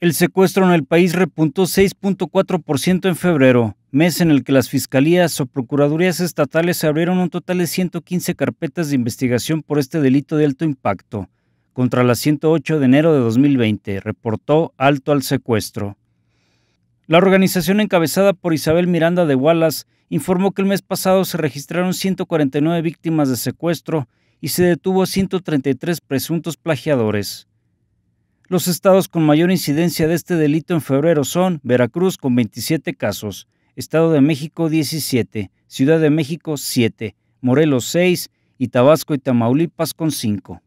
El secuestro en el país repuntó 6.4% en febrero, mes en el que las fiscalías o procuradurías estatales abrieron un total de 115 carpetas de investigación por este delito de alto impacto, contra las 108 de enero de 2020, reportó Alto al Secuestro. La organización encabezada por Isabel Miranda de Wallace informó que el mes pasado se registraron 149 víctimas de secuestro y se detuvo a 133 presuntos plagiadores. Los estados con mayor incidencia de este delito en febrero son Veracruz con 27 casos, Estado de México 17, Ciudad de México 7, Morelos 6 y Tabasco y Tamaulipas con 5.